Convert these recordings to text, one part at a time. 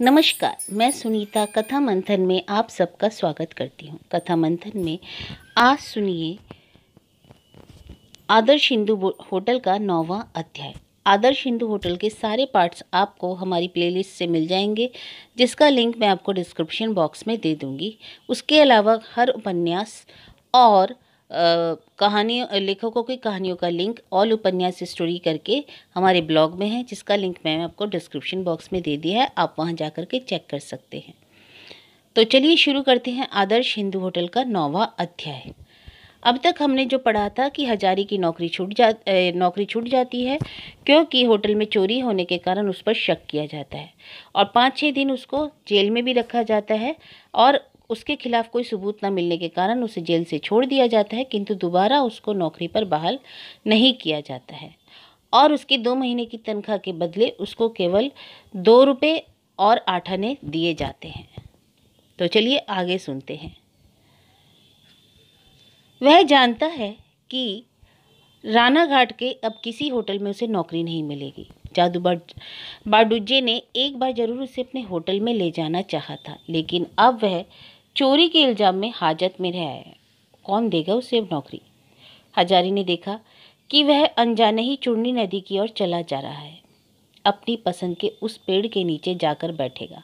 नमस्कार मैं सुनीता कथा मंथन में आप सबका स्वागत करती हूँ कथा मंथन में आज सुनिए आदर्श हिंदू होटल का नौवा अध्याय आदर्श हिंदू होटल के सारे पार्ट्स आपको हमारी प्लेलिस्ट से मिल जाएंगे जिसका लिंक मैं आपको डिस्क्रिप्शन बॉक्स में दे दूँगी उसके अलावा हर उपन्यास और कहानियों लेखकों की कहानियों का लिंक ऑल उपन्यास स्टोरी करके हमारे ब्लॉग में है जिसका लिंक मैंने आपको डिस्क्रिप्शन बॉक्स में दे दिया है आप वहाँ जा कर के चेक कर सकते हैं तो चलिए शुरू करते हैं आदर्श हिंदू होटल का नौवा अध्याय अब तक हमने जो पढ़ा था कि हजारी की नौकरी छूट जा नौकरी छूट जाती है क्योंकि होटल में चोरी होने के कारण उस पर शक किया जाता है और पाँच छः दिन उसको जेल में भी रखा जाता है और उसके खिलाफ कोई सबूत न मिलने के कारण उसे जेल से छोड़ दिया जाता है किंतु दोबारा उसको नौकरी पर बहाल नहीं किया जाता है और उसकी दो महीने की तनख्वाह के बदले उसको केवल दो रुपये और आठ आने दिए जाते हैं तो चलिए आगे सुनते हैं वह जानता है कि राना घाट के अब किसी होटल में उसे नौकरी नहीं मिलेगी जादू बाडुजे ने एक बार जरूर उसे अपने होटल में ले जाना चाहा था लेकिन अब वह चोरी के इल्ज़ाम में हाजत में रह आया कौन देगा उसे नौकरी हजारी ने देखा कि वह अनजाने ही चुड़नी नदी की ओर चला जा रहा है अपनी पसंद के उस पेड़ के नीचे जाकर बैठेगा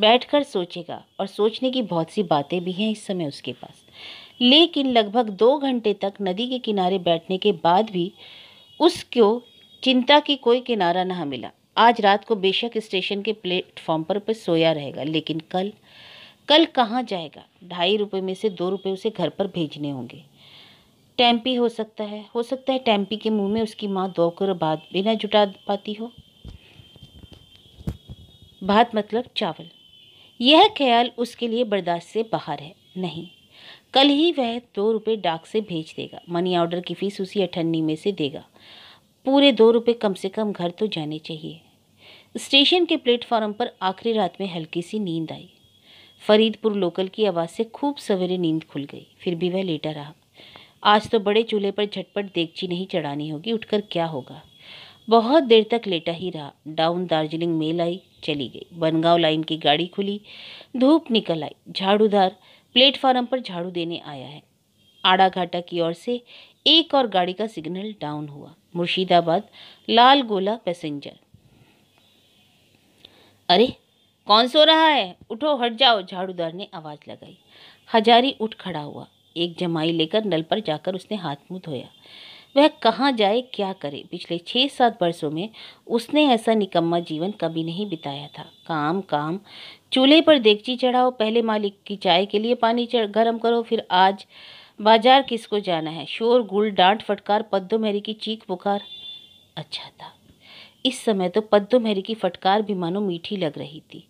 बैठकर सोचेगा और सोचने की बहुत सी बातें भी हैं इस समय उसके पास लेकिन लगभग दो घंटे तक नदी के किनारे बैठने के बाद भी उसको चिंता की कोई किनारा न मिला आज रात को बेशक स्टेशन के प्लेटफॉर्म पर सोया रहेगा लेकिन कल कल कहाँ जाएगा ढाई रुपये में से दो रुपये उसे घर पर भेजने होंगे टैम्पी हो सकता है हो सकता है टैम्पी के मुंह में उसकी माँ दो भात बाद बिना जुटा पाती हो भात मतलब चावल यह ख्याल उसके लिए बर्दाश्त से बाहर है नहीं कल ही वह दो रुपये डाक से भेज देगा मनी ऑर्डर की फ़ीस उसी अठन्नी में से देगा पूरे दो रुपये कम से कम घर तो जाने चाहिए स्टेशन के प्लेटफॉर्म पर आखिरी रात में हल्की सी नींद आई फरीदपुर लोकल की आवाज़ से खूब सवेरे नींद खुल गई फिर भी वह लेटा रहा आज तो बड़े चूल्हे पर झटपट देगची नहीं चढ़ानी होगी उठकर क्या होगा बहुत देर तक लेटा ही रहा डाउन दार्जिलिंग मेल आई चली गई बनगांव लाइन की गाड़ी खुली धूप निकल आई झाड़ूदार प्लेटफार्म पर झाड़ू देने आया है आड़ा घाटा की ओर से एक और गाड़ी का सिग्नल डाउन हुआ मुर्शिदाबाद लाल गोला पैसेंजर अरे कौन सो रहा है उठो हट जाओ झाड़ूदार ने आवाज़ लगाई हजारी उठ खड़ा हुआ एक जमाई लेकर नल पर जाकर उसने हाथ मुँह धोया वह कहाँ जाए क्या करे पिछले छः सात वर्षों में उसने ऐसा निकम्मा जीवन कभी नहीं बिताया था काम काम चूल्हे पर देगची चढ़ाओ पहले मालिक की चाय के लिए पानी गर्म करो फिर आज बाजार किसको जाना है शोर गुल डांट फटकार पद्दो मेरी की चीख पुकार अच्छा था इस समय तो पद्दो महरी की फटकार भी मानो मीठी लग रही थी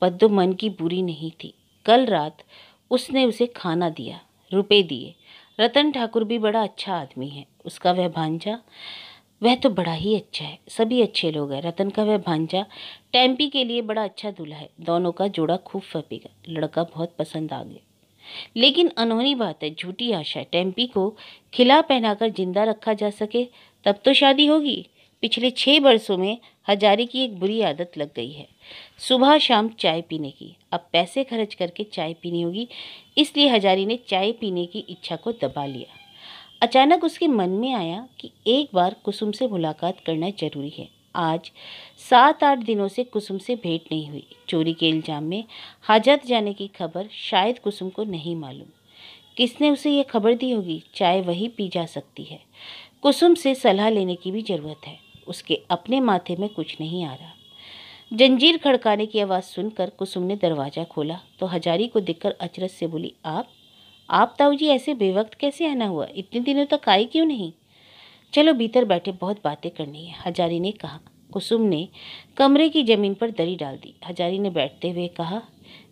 पद्दो मन की बुरी नहीं थी कल रात उसने उसे खाना दिया रुपए दिए रतन ठाकुर भी बड़ा अच्छा आदमी है उसका वह भांजा वह तो बड़ा ही अच्छा है सभी अच्छे लोग हैं रतन का वह भांजा टैम्पी के लिए बड़ा अच्छा दूल्हा है दोनों का जोड़ा खूब फपेगा लड़का बहुत पसंद आ गया लेकिन अनहोनी बात है झूठी आशा टैम्पी को खिला पहनाकर जिंदा रखा जा सके तब तो शादी होगी पिछले छः वर्षों में हजारे की एक बुरी आदत लग गई है सुबह शाम चाय पीने की अब पैसे खर्च करके चाय पीनी होगी इसलिए हजारी ने चाय पीने की इच्छा को दबा लिया अचानक उसके मन में आया कि एक बार कुसुम से मुलाकात करना जरूरी है आज सात आठ दिनों से कुसुम से भेंट नहीं हुई चोरी के इल्ज़ाम में हाजत जाने की खबर शायद कुसुम को नहीं मालूम किसने उसे यह खबर दी होगी चाय वही पी जा सकती है कुसुम से सलाह लेने की भी ज़रूरत है उसके अपने माथे में कुछ नहीं आ रहा जंजीर खड़काने की आवाज़ सुनकर कुसुम ने दरवाज़ा खोला तो हजारी को देखकर अचरज से बोली आप आप ताऊ जी ऐसे बेवक्त कैसे आना हुआ इतने दिनों तक आए क्यों नहीं चलो भीतर बैठे बहुत बातें करनी है हजारी ने कहा कुसुम ने कमरे की ज़मीन पर दरी डाल दी हजारी ने बैठते हुए कहा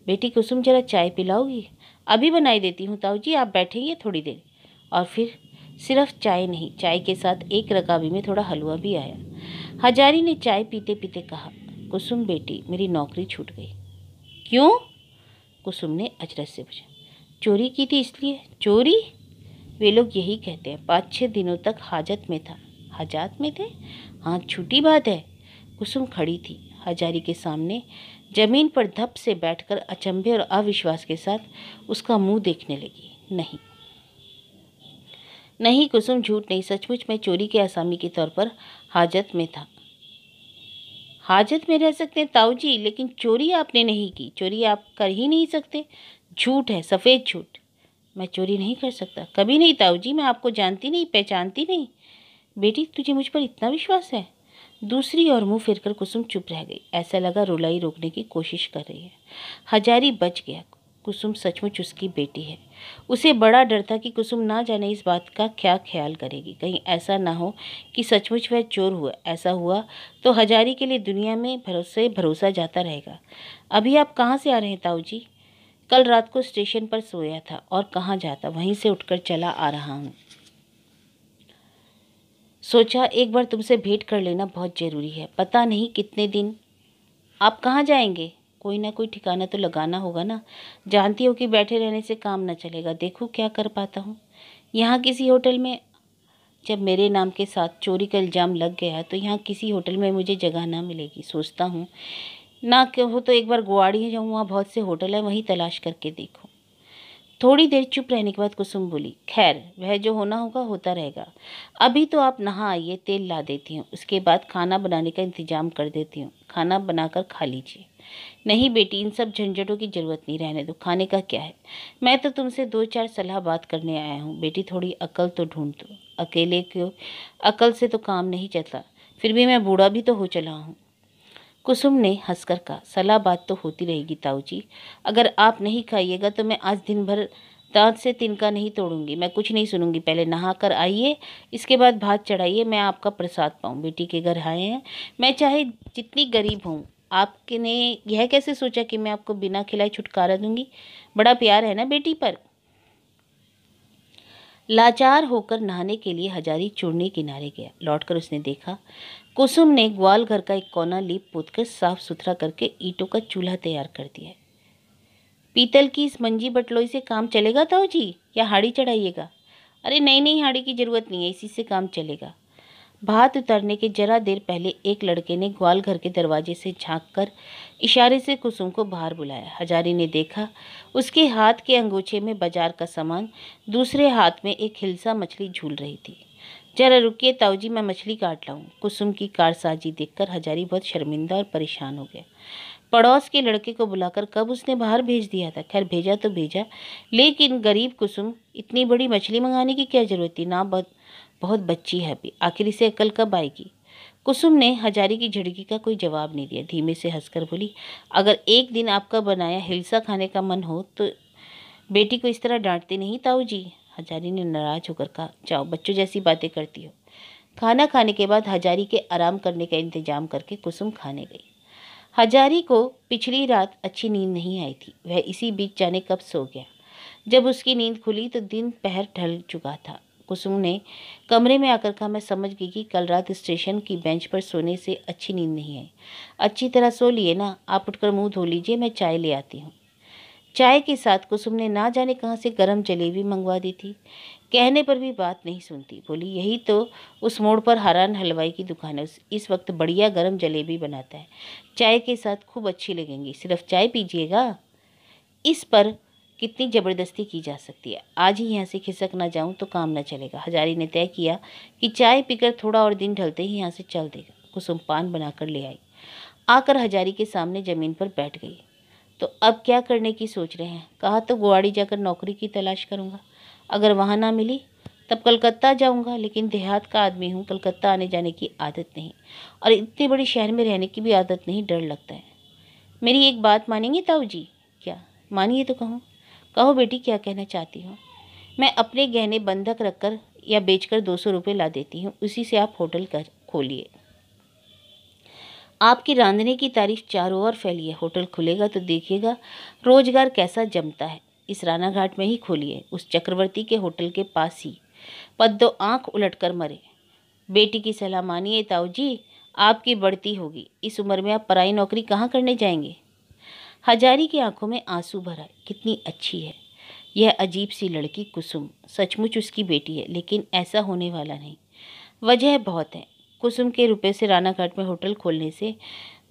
बेटी कुसुम जरा चाय पिलाओगी अभी बनाई देती हूँ ताऊ जी आप बैठेंगे थोड़ी देर और फिर सिर्फ चाय नहीं चाय के साथ एक रकाबी में थोड़ा हलवा भी आया हजारी ने चाय पीते पीते कहा कुसुम बेटी मेरी नौकरी छूट गई क्यों कुसुम ने अचरज से पूछा चोरी की थी इसलिए चोरी वे लोग यही कहते हैं पाँच छः दिनों तक हाजत में था हाजत में थे हाँ छूटी बात है कुसुम खड़ी थी हजारी के सामने ज़मीन पर धप से बैठकर अचंभे और अविश्वास के साथ उसका मुंह देखने लगी नहीं नहीं कुसुम झूठ नहीं सचमुच मैं चोरी के आसामी के तौर पर हाजत में था हाजत में रह सकते हैं ताऊ जी लेकिन चोरी आपने नहीं की चोरी आप कर ही नहीं सकते झूठ है सफ़ेद झूठ मैं चोरी नहीं कर सकता कभी नहीं ताऊ जी मैं आपको जानती नहीं पहचानती नहीं बेटी तुझे मुझ पर इतना विश्वास है दूसरी ओर मुंह फेरकर कुसुम चुप रह गई ऐसा लगा रुलाई रोकने की कोशिश कर रही है हजारी बच गया कुसुम सचमुच उसकी बेटी है उसे बड़ा डर था कि कुसुम ना जाने इस बात का क्या ख्याल करेगी कहीं ऐसा ना हो कि सचमुच वह चोर हुआ ऐसा हुआ तो हजारी के लिए दुनिया में भरोसे भरोसा जाता रहेगा अभी आप कहाँ से आ रहे हैं ताऊ जी कल रात को स्टेशन पर सोया था और कहाँ जाता वहीं से उठकर चला आ रहा हूँ सोचा एक बार तुमसे भेंट कर लेना बहुत ज़रूरी है पता नहीं कितने दिन आप कहाँ जाएंगे कोई ना कोई ठिकाना तो लगाना होगा ना जानती हो कि बैठे रहने से काम ना चलेगा देखो क्या कर पाता हूँ यहाँ किसी होटल में जब मेरे नाम के साथ चोरी का इल्ज़ाम लग गया तो यहाँ किसी होटल में मुझे जगह ना मिलेगी सोचता हूँ ना वो तो एक बार गुआड़ी है जाऊँ वहाँ बहुत से होटल हैं वहीं तलाश करके देखो थोड़ी देर चुप रहने के बाद कुसुम बोली खैर वह जो होना होगा होता रहेगा अभी तो आप नहा आइए तेल ला देती हूँ उसके बाद खाना बनाने का इंतज़ाम कर देती हूँ खाना बनाकर खा लीजिए नहीं बेटी इन सब झंझटों की ज़रूरत नहीं रहने दो खाने का क्या है मैं तो तुमसे दो चार सलाह बात करने आया हूँ बेटी थोड़ी अकल तो ढूंढ दो अकेले क्यों अकल से तो काम नहीं चलता फिर भी मैं बूढ़ा भी तो हो चला हूँ कुसुम ने हंसकर कहा सलाह बात तो होती रहेगी ताऊ जी अगर आप नहीं खाइएगा तो मैं आज दिन भर दांत से तिनका नहीं तोड़ूंगी मैं कुछ नहीं सुनूंगी पहले नहा कर आइए इसके बाद भात चढ़ाइए मैं आपका प्रसाद पाऊँ बेटी के घर आए हैं मैं चाहे जितनी गरीब हूँ आपने यह कैसे सोचा कि मैं आपको बिना खिलाए छुटकारा दूंगी बड़ा प्यार है ना बेटी पर लाचार होकर नहाने के लिए हजारी चूड़ने किनारे गया लौटकर उसने देखा कुसुम ने ग्वाल घर का एक कोना लीप पोत कर साफ सुथरा करके ईंटों का चूल्हा तैयार कर दिया है पीतल की इस मंजी बटलोई से काम चलेगा ताऊ जी या हाड़ी चढ़ाइएगा अरे नहीं नहीं हाड़ी की ज़रूरत नहीं है इसी से काम चलेगा भात उतरने के जरा देर पहले एक लड़के ने ग्वाल घर के दरवाजे से झाँक कर इशारे से कुसुम को बाहर बुलाया हजारी ने देखा उसके हाथ के अंगूछे में बाजार का सामान दूसरे हाथ में एक हिलसा मछली झूल रही थी जरा रुकिए ताऊजी मैं मछली काट लाऊं कुसुम की कारसाजी देखकर हजारी बहुत शर्मिंदा और परेशान हो गया पड़ोस के लड़के को बुलाकर कब उसने बाहर भेज दिया था खैर भेजा तो भेजा लेकिन गरीब कुसुम इतनी बड़ी मछली मंगाने की क्या ज़रूरत थी ना बहुत बहुत बच्ची है अभी आखिर इसे अकल कब आएगी कुसुम ने हजारी की झिड़की का कोई जवाब नहीं दिया धीमे से हंसकर बोली अगर एक दिन आपका बनाया हिलसा खाने का मन हो तो बेटी को इस तरह डांटते नहीं ताऊ जी हजारी ने नाराज होकर कहा जाओ बच्चों जैसी बातें करती हो खाना खाने के बाद हजारी के आराम करने का इंतजाम करके कुसुम खाने गई हजारी को पिछली रात अच्छी नींद नहीं आई थी वह इसी बीच जाने कब सो गया जब उसकी नींद खुली तो दिन पहर ढल चुका था कुसुम ने कमरे में आकर कहा मैं समझ गई कि कल रात स्टेशन की बेंच पर सोने से अच्छी नींद नहीं आई अच्छी तरह सो लिए ना आप उठकर मुंह धो लीजिए मैं चाय ले आती हूँ चाय के साथ कुसुम ने ना जाने कहाँ से गरम जलेबी मंगवा दी थी कहने पर भी बात नहीं सुनती बोली यही तो उस मोड़ पर हरान हलवाई की दुकान है इस वक्त बढ़िया गर्म जलेबी बनाता है चाय के साथ खूब अच्छी लगेंगी सिर्फ चाय पीजिएगा इस पर कितनी ज़बरदस्ती की जा सकती है आज ही यहाँ से खिसक ना जाऊँ तो काम ना चलेगा हजारी ने तय किया कि चाय पीकर थोड़ा और दिन ढलते ही यहाँ से चल देगा कुसुम पान बनाकर ले आई आकर हजारी के सामने ज़मीन पर बैठ गई तो अब क्या करने की सोच रहे हैं कहा तो गुआड़ी जाकर नौकरी की तलाश करूँगा अगर वहाँ ना मिली तब कलकत्ता जाऊंगा लेकिन देहात का आदमी हूँ कलकत्ता आने जाने की आदत नहीं और इतने बड़े शहर में रहने की भी आदत नहीं डर लगता है मेरी एक बात मानेंगे ताऊ जी क्या मानिए तो कहूँ कहो बेटी क्या कहना चाहती हो मैं अपने गहने बंधक रखकर या बेचकर दो सौ रुपये ला देती हूँ उसी से आप होटल कर खोलिए आपकी रांधने की तारीफ चारों ओर फैली है होटल खुलेगा तो देखिएगा रोजगार कैसा जमता है इस राना घाट में ही खोलिए उस चक्रवर्ती के होटल के पास ही पद्दो आँख उलट कर मरे बेटी की सलाह मानिए ताऊ जी आपकी बढ़ती होगी इस उम्र में आप पराई नौकरी कहाँ करने जाएंगे हजारी की आंखों में आंसू भरा कितनी अच्छी है यह अजीब सी लड़की कुसुम सचमुच उसकी बेटी है लेकिन ऐसा होने वाला नहीं वजह बहुत है कुसुम के रुपए से रानाघाट में होटल खोलने से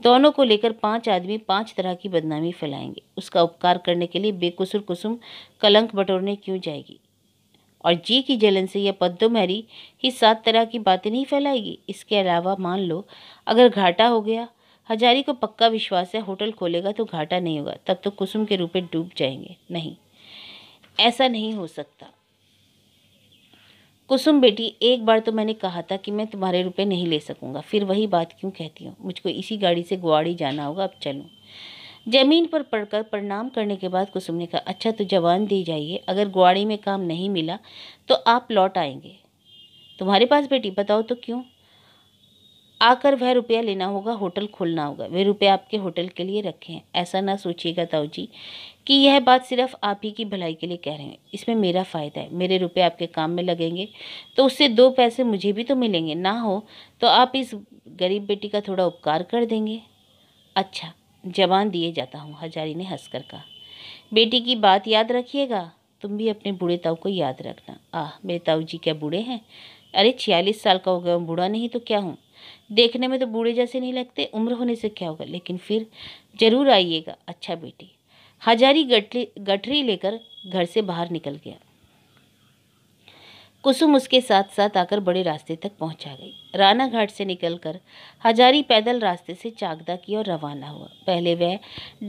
दोनों को लेकर पांच आदमी पांच तरह की बदनामी फैलाएंगे उसका उपकार करने के लिए बेकुसुर कुसुम कलंक बटोरने क्यों जाएगी और जी की जलन से यह पद्दो मैरी ही सात तरह की बातें नहीं फैलाएगी इसके अलावा मान लो अगर घाटा हो गया हजारी को पक्का विश्वास है होटल खोलेगा तो घाटा नहीं होगा तब तो कुसुम के रुपए डूब जाएंगे नहीं ऐसा नहीं हो सकता कुसुम बेटी एक बार तो मैंने कहा था कि मैं तुम्हारे रुपए नहीं ले सकूंगा फिर वही बात क्यों कहती हूँ मुझको इसी गाड़ी से गुआड़ी जाना होगा अब चलूँ जमीन पर पड़कर प्रणाम करने के बाद कुसुम ने कहा अच्छा तो जवान दी जाइए अगर गुआड़ी में काम नहीं मिला तो आप लौट आएंगे तुम्हारे पास बेटी बताओ तो क्यों आकर वह रुपया लेना होगा होटल खोलना होगा वे रुपये आपके होटल के लिए रखे हैं ऐसा ना सोचिएगा ताऊ जी कि यह बात सिर्फ आप ही की भलाई के लिए कह रहे हैं इसमें मेरा फ़ायदा है मेरे रुपये आपके काम में लगेंगे तो उससे दो पैसे मुझे भी तो मिलेंगे ना हो तो आप इस गरीब बेटी का थोड़ा उपकार कर देंगे अच्छा जवान दिए जाता हूँ हजारी ने हंसकर कहा बेटी की बात याद रखिएगा तुम भी अपने बूढ़े ताऊ को याद रखना आह मेरे ताऊ जी क्या बूढ़े हैं अरे छियालीस साल का हो गया बूढ़ा नहीं तो क्या हूँ देखने में तो बूढ़े जैसे नहीं लगते उम्र होने से क्या होगा लेकिन फिर जरूर आइएगा अच्छा बेटी हजारी गठरी गठरी लेकर घर से बाहर निकल गया कुसुम उसके साथ साथ आकर बड़े रास्ते तक पहुंचा गई राना घाट से निकलकर हजारी पैदल रास्ते से चाकदा की ओर रवाना हुआ पहले वह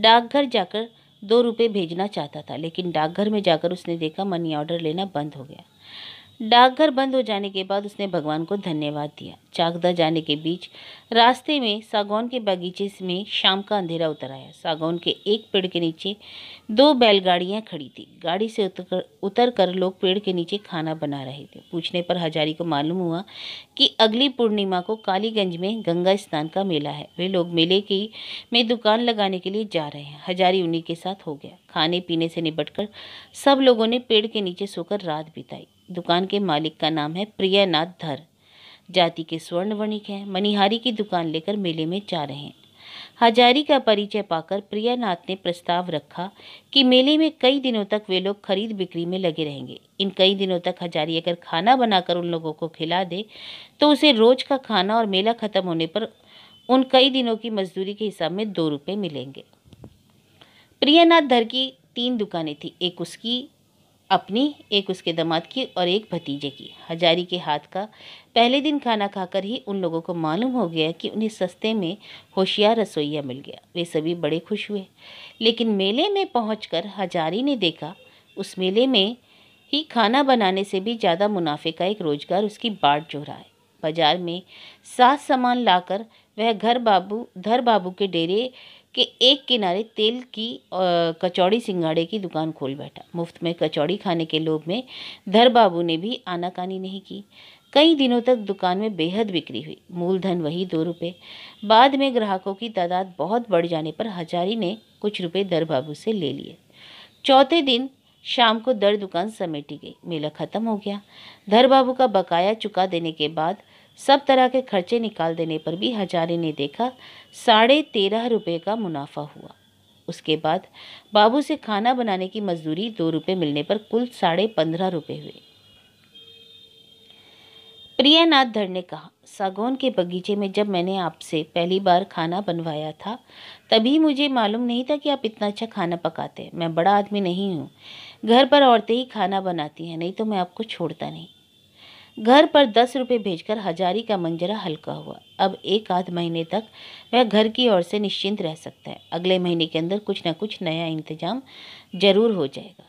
डाकघर जाकर दो रुपए भेजना चाहता था लेकिन डाकघर में जाकर उसने देखा मनी ऑर्डर लेना बंद हो गया डाकघर बंद हो जाने के बाद उसने भगवान को धन्यवाद दिया चाकदा जाने के बीच रास्ते में सागौन के बगीचे में शाम का अंधेरा उतर आया सागौन के एक पेड़ के नीचे दो बैलगाड़ियाँ खड़ी थी गाड़ी से उतर कर उतर कर लोग पेड़ के नीचे खाना बना रहे थे पूछने पर हजारी को मालूम हुआ कि अगली पूर्णिमा को कालीगंज में गंगा स्नान का मेला है वे लोग मेले की में दुकान लगाने के लिए जा रहे हैं हजारी उन्हीं के साथ हो गया खाने पीने से निपट कर सब लोगों ने पेड़ के नीचे सोकर रात बिताई दुकान के मालिक का नाम है प्रियनाथ धर जाति के स्वर्ण वणिक हैं मनिहारी की दुकान लेकर मेले में जा रहे हैं हजारी का परिचय पाकर प्रियानाथ ने प्रस्ताव रखा कि मेले में कई दिनों तक वे लोग खरीद बिक्री में लगे रहेंगे इन कई दिनों तक हजारी अगर खाना बनाकर उन लोगों को खिला दे तो उसे रोज का खाना और मेला खत्म होने पर उन कई दिनों की मजदूरी के हिसाब में दो रुपये मिलेंगे प्रियानाथ धर की तीन दुकानें थी एक उसकी अपनी एक उसके दामाद की और एक भतीजे की हजारी के हाथ का पहले दिन खाना खाकर ही उन लोगों को मालूम हो गया कि उन्हें सस्ते में होशियार रसोईया मिल गया वे सभी बड़े खुश हुए लेकिन मेले में पहुँच हजारी ने देखा उस मेले में ही खाना बनाने से भी ज़्यादा मुनाफे का एक रोजगार उसकी बाट जो रहा है बाजार में सात सामान लाकर वह घर बाबू धर बाबू के डेरे कि एक किनारे तेल की कचौड़ी सिंगाड़े की दुकान खोल बैठा मुफ्त में कचौड़ी खाने के लोभ में धर बाबू ने भी आनाकानी नहीं की कई दिनों तक दुकान में बेहद बिक्री हुई मूलधन वही दो रुपये बाद में ग्राहकों की तादाद बहुत बढ़ जाने पर हजारी ने कुछ रुपये दर बाबू से ले लिए चौथे दिन शाम को दर दुकान समेटी गई मेला ख़त्म हो गया धर बाबू का बकाया चुका देने के बाद सब तरह के खर्चे निकाल देने पर भी हजारे ने देखा साढ़े तेरह रुपये का मुनाफा हुआ उसके बाद बाबू से खाना बनाने की मजदूरी दो रुपये मिलने पर कुल साढ़े पंद्रह रुपये हुए प्रियानाथ धर ने कहा सागौन के बगीचे में जब मैंने आपसे पहली बार खाना बनवाया था तभी मुझे मालूम नहीं था कि आप इतना अच्छा खाना पकाते मैं बड़ा आदमी नहीं हूँ घर पर औरतें ही खाना बनाती हैं नहीं तो मैं आपको छोड़ता नहीं घर पर दस रुपये भेजकर हजारी का मंजरा हल्का हुआ अब एक आध महीने तक वह घर की ओर से निश्चिंत रह सकता है अगले महीने के अंदर कुछ ना कुछ नया इंतजाम जरूर हो जाएगा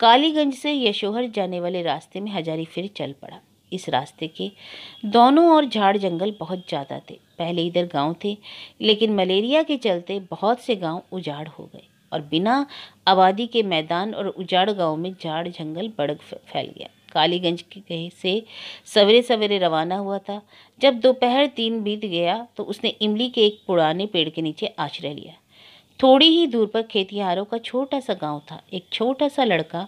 कालीगंज से यशोहर जाने वाले रास्ते में हजारी फिर चल पड़ा इस रास्ते के दोनों ओर झाड़ जंगल बहुत ज़्यादा थे पहले इधर गांव थे लेकिन मलेरिया के चलते बहुत से गांव उजाड़ हो गए और बिना आबादी के मैदान और उजाड़ गांव में झाड़ जंगल बड़ फैल गया कालीगंज की कहीं से सवेरे सवेरे रवाना हुआ था जब दोपहर तीन बीत गया तो उसने इमली के एक पुराने पेड़ के नीचे आश्रय लिया थोड़ी ही दूर पर खेतिहारों का छोटा सा गांव था एक छोटा सा लड़का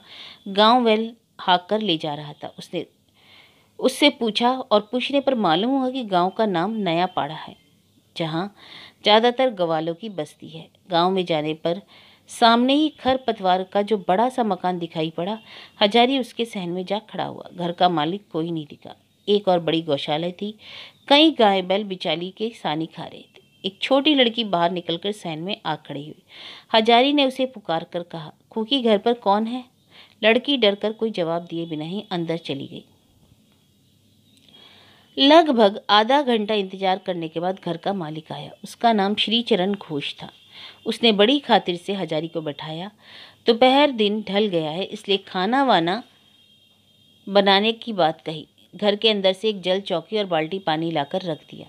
गांव वेल हाँक कर ले जा रहा था उसने उससे पूछा और पूछने पर मालूम हुआ कि गांव का नाम नया पाड़ा है जहाँ ज़्यादातर गवालों की बस्ती है गांव में जाने पर सामने ही खरपतवार का जो बड़ा सा मकान दिखाई पड़ा हजारी उसके सहन में जा खड़ा हुआ घर का मालिक कोई नहीं दिखा एक और बड़ी गौशाला थी कई गाय बैल बिचाली के सानी खा रहे थे एक छोटी लड़की बाहर निकलकर सहन में आ खड़ी हुई हजारी ने उसे पुकार कर कहा खूकी घर पर कौन है लड़की डरकर कोई जवाब दिए बिना ही अंदर चली गई लगभग आधा घंटा इंतजार करने के बाद घर का मालिक आया उसका नाम श्रीचरण घोष था उसने बड़ी खातिर से हजारी को बैठाया दोपहर दिन ढल गया है इसलिए खाना वाना बनाने की बात कही घर के अंदर से एक जल चौकी और बाल्टी पानी लाकर रख दिया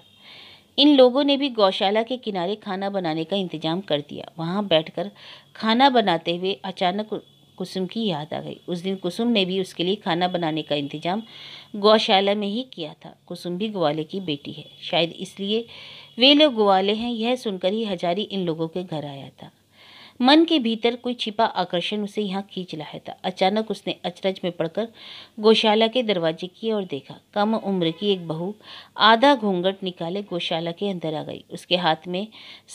इन लोगों ने भी गौशाला के किनारे खाना बनाने का इंतजाम कर दिया वहाँ बैठकर खाना बनाते हुए अचानक कुसुम की याद आ गई उस दिन कुसुम ने भी उसके लिए खाना बनाने का इंतजाम गौशाला में ही किया था कुसुम भी ग्वाले की बेटी है शायद इसलिए वे लोग ग्वाले हैं यह सुनकर ही हजारी इन लोगों के घर आया था मन के भीतर कोई छिपा आकर्षण उसे यहाँ खींच लाया था अचानक उसने अचरज में पड़कर गौशाला के दरवाजे की ओर देखा कम उम्र की एक बहू आधा घूंघट निकाले गौशाला के अंदर आ गई उसके हाथ में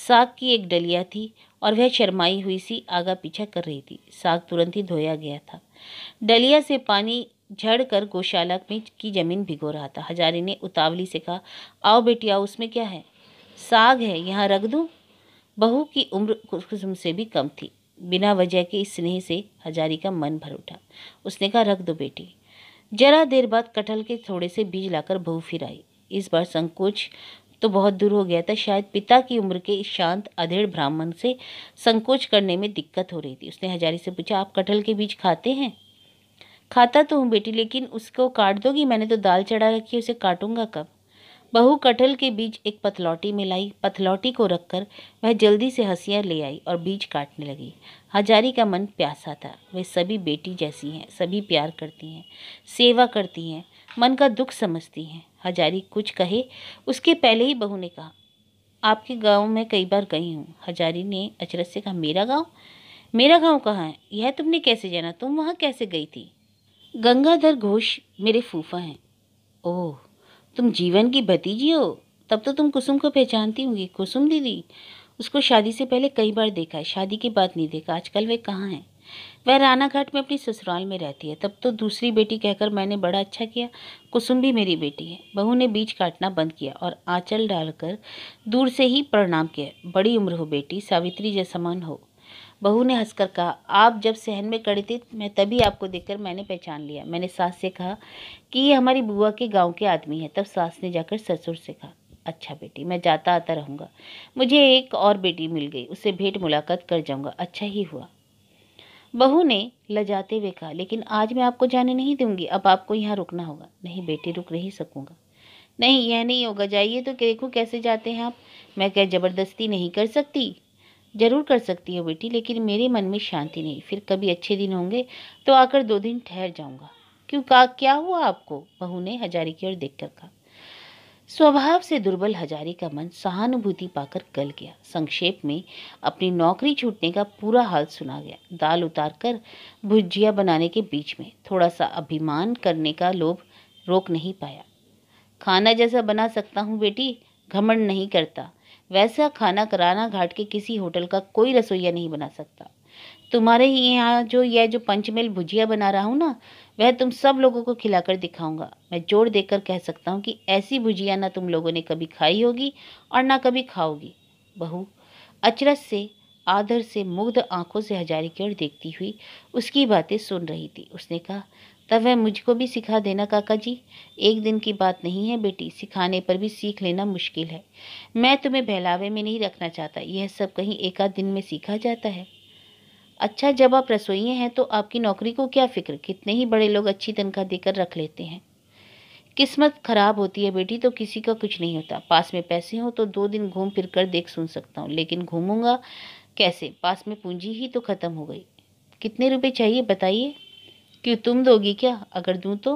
साग की एक डलिया थी और वह शर्माई हुई सी आगा पीछा कर रही थी साग तुरंत ही धोया गया था डलिया से पानी झड़ कर गौशाला में की जमीन भिगो रहा था हजारी ने उतावली से कहा आओ बेटी आओ उसमें क्या है साग है यहाँ रख दूँ बहू की उम्र कुसुम से भी कम थी बिना वजह के इस स्नेह से हजारी का मन भर उठा उसने कहा रख दो बेटी जरा देर बाद कटहल के थोड़े से बीज लाकर बहू फिर आई इस बार संकोच तो बहुत दूर हो गया था शायद पिता की उम्र के इस शांत अधेड़ ब्राह्मण से संकोच करने में दिक्कत हो रही थी उसने हजारी से पूछा आप कटहल के बीज खाते हैं खाता तो हूँ बेटी लेकिन उसको काट दोगी मैंने तो दाल चढ़ा रखी है उसे काटूंगा कब बहू कटहल के बीज एक पतलौटी में लाई पतलौटी को रखकर वह जल्दी से हंसियाँ ले आई और बीज काटने लगी हजारी का मन प्यासा था वह सभी बेटी जैसी हैं सभी प्यार करती हैं सेवा करती हैं मन का दुख समझती हैं हजारी कुछ कहे उसके पहले ही बहू ने कहा आपके गांव में कई बार गई हूँ हजारी ने अचरज से कहा मेरा गांव मेरा गांव कहाँ है यह तुमने कैसे जाना तुम वहाँ कैसे गई थी गंगाधर घोष मेरे फूफा हैं ओह तुम जीवन की भतीजी हो तब तो तुम कुसुम को पहचानती होंगी कुसुम दीदी उसको शादी से पहले कई बार देखा है शादी के बाद नहीं देखा आजकल वे कहाँ हैं वह रानाघाट में अपनी ससुराल में रहती है तब तो दूसरी बेटी कहकर मैंने बड़ा अच्छा किया कुसुम भी मेरी बेटी है बहू ने बीज काटना बंद किया और आंचल डालकर दूर से ही प्रणाम किया बड़ी उम्र हो बेटी सावित्री जैसा मन हो बहू ने हंसकर कहा आप जब सहन में कड़ी थी मैं तभी आपको देखकर मैंने पहचान लिया मैंने सास से कहा कि ये हमारी बुआ के गांव के आदमी है तब सास ने जाकर ससुर से कहा अच्छा बेटी मैं जाता आता रहूँगा मुझे एक और बेटी मिल गई उससे भेंट मुलाकात कर जाऊँगा अच्छा ही हुआ बहू ने लजाते हुए कहा लेकिन आज मैं आपको जाने नहीं दूंगी अब आपको यहाँ रुकना होगा नहीं बेटी रुक नहीं सकूँगा नहीं यह नहीं होगा जाइए तो देखो कैसे जाते हैं आप मैं क्या ज़बरदस्ती नहीं कर सकती जरूर कर सकती हो बेटी लेकिन मेरे मन में शांति नहीं फिर कभी अच्छे दिन होंगे तो आकर दो दिन ठहर जाऊंगा क्यों का क्या हुआ आपको बहू ने हजारी की ओर देखकर कहा स्वभाव से दुर्बल हजारी का मन सहानुभूति पाकर गल गया संक्षेप में अपनी नौकरी छूटने का पूरा हाल सुना गया दाल उतार कर भुजिया बनाने के बीच में थोड़ा सा अभिमान करने का लोभ रोक नहीं पाया खाना जैसा बना सकता हूँ बेटी घमंड नहीं करता वैसा खाना कराना घाट के किसी होटल का कोई रसोईया नहीं बना सकता तुम्हारे ही यहाँ जो यह जो पंचमेल भुजिया बना रहा हूँ ना वह तुम सब लोगों को खिलाकर दिखाऊंगा मैं जोर देकर कह सकता हूँ कि ऐसी भुजिया ना तुम लोगों ने कभी खाई होगी और ना कभी खाओगी बहू अचरज से आदर से मुग्ध आंखों से हजारी की ओर देखती हुई उसकी बातें सुन रही थी उसने कहा तब वह मुझको भी सिखा देना काका जी एक दिन की बात नहीं है बेटी सिखाने पर भी सीख लेना मुश्किल है मैं तुम्हें बहलावे में नहीं रखना चाहता यह सब कहीं एक आध दिन में सीखा जाता है अच्छा जब आप रसोई हैं तो आपकी नौकरी को क्या फिक्र कितने ही बड़े लोग अच्छी तनख्वाह देकर रख लेते हैं किस्मत खराब होती है बेटी तो किसी का कुछ नहीं होता पास में पैसे हो तो दो दिन घूम फिर कर देख सुन सकता हूँ लेकिन घूमूंगा कैसे पास में पूंजी ही तो ख़त्म हो गई कितने रुपए चाहिए बताइए क्यों तुम दोगी क्या अगर दूँ तो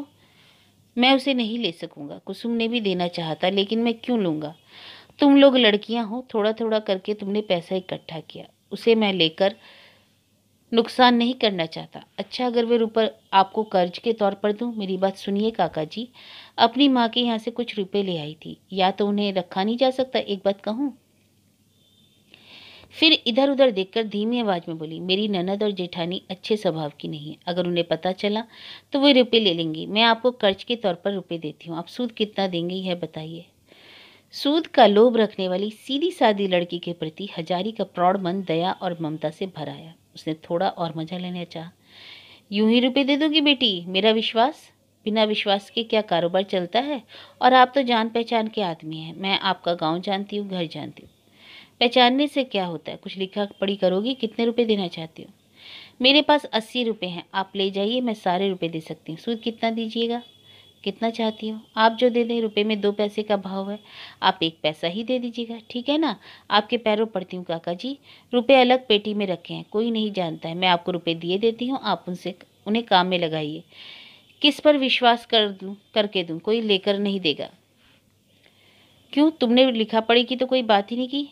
मैं उसे नहीं ले सकूँगा कुसुम ने भी देना चाहता लेकिन मैं क्यों लूँगा तुम लोग लड़कियाँ हो थोड़ा थोड़ा करके तुमने पैसा इकट्ठा किया उसे मैं लेकर नुकसान नहीं करना चाहता अच्छा अगर वे रुपये आपको कर्ज के तौर पर दूँ मेरी बात सुनिए काका जी अपनी माँ के यहाँ से कुछ रुपये ले आई थी या तो उन्हें रखा नहीं जा सकता एक बात कहूँ फिर इधर उधर देखकर धीमी आवाज में बोली मेरी ननद और जेठानी अच्छे स्वभाव की नहीं है अगर उन्हें पता चला तो वे रुपये ले लेंगी मैं आपको कर्ज के तौर पर रुपये देती हूँ आप सूद कितना देंगे यह बताइए सूद का लोभ रखने वाली सीधी सादी लड़की के प्रति हजारी का प्रौढ़ मन दया और ममता से भर आया उसने थोड़ा और मजा लेने चाहा यूं ही रुपये दे दूंगी बेटी मेरा विश्वास बिना विश्वास के क्या कारोबार चलता है और आप तो जान पहचान के आदमी हैं मैं आपका गांव जानती हूँ घर जानती हूँ पहचानने से क्या होता है कुछ लिखा पढ़ी करोगी कितने रुपए देना चाहती हो मेरे पास अस्सी रुपये हैं आप ले जाइए मैं सारे रुपये दे सकती हूँ सूद कितना दीजिएगा कितना चाहती हो आप जो दे दें रुपये में दो पैसे का भाव है आप एक पैसा ही दे दीजिएगा ठीक है ना आपके पैरों पड़ती हूँ काका जी रुपये अलग पेटी में रखे हैं कोई नहीं जानता है मैं आपको रुपये दिए देती हूँ आप उनसे उन्हें काम में लगाइए किस पर विश्वास कर दूँ करके दूँ कोई लेकर नहीं देगा क्यों तुमने लिखा पढ़ी की तो कोई बात ही नहीं की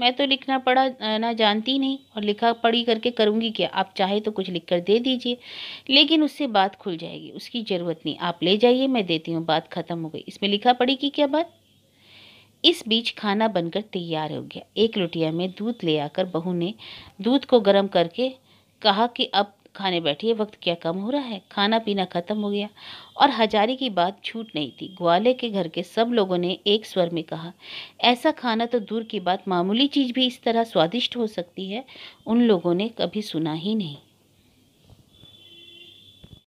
मैं तो लिखना पढ़ा ना जानती नहीं और लिखा पढ़ी करके करूँगी क्या आप चाहे तो कुछ लिख कर दे दीजिए लेकिन उससे बात खुल जाएगी उसकी ज़रूरत नहीं आप ले जाइए मैं देती हूँ बात ख़त्म हो गई इसमें लिखा पढ़ी की क्या बात इस बीच खाना बनकर तैयार हो गया एक लुटिया में दूध ले आकर बहू ने दूध को गर्म करके कहा कि अब खाने बैठिए वक्त क्या कम हो रहा है खाना पीना खत्म हो गया और हजारी की बात छूट नहीं थी ग्वाले के घर के सब लोगों ने एक स्वर में कहा ऐसा खाना तो दूर की बात मामूली चीज़ भी इस तरह स्वादिष्ट हो सकती है उन लोगों ने कभी सुना ही नहीं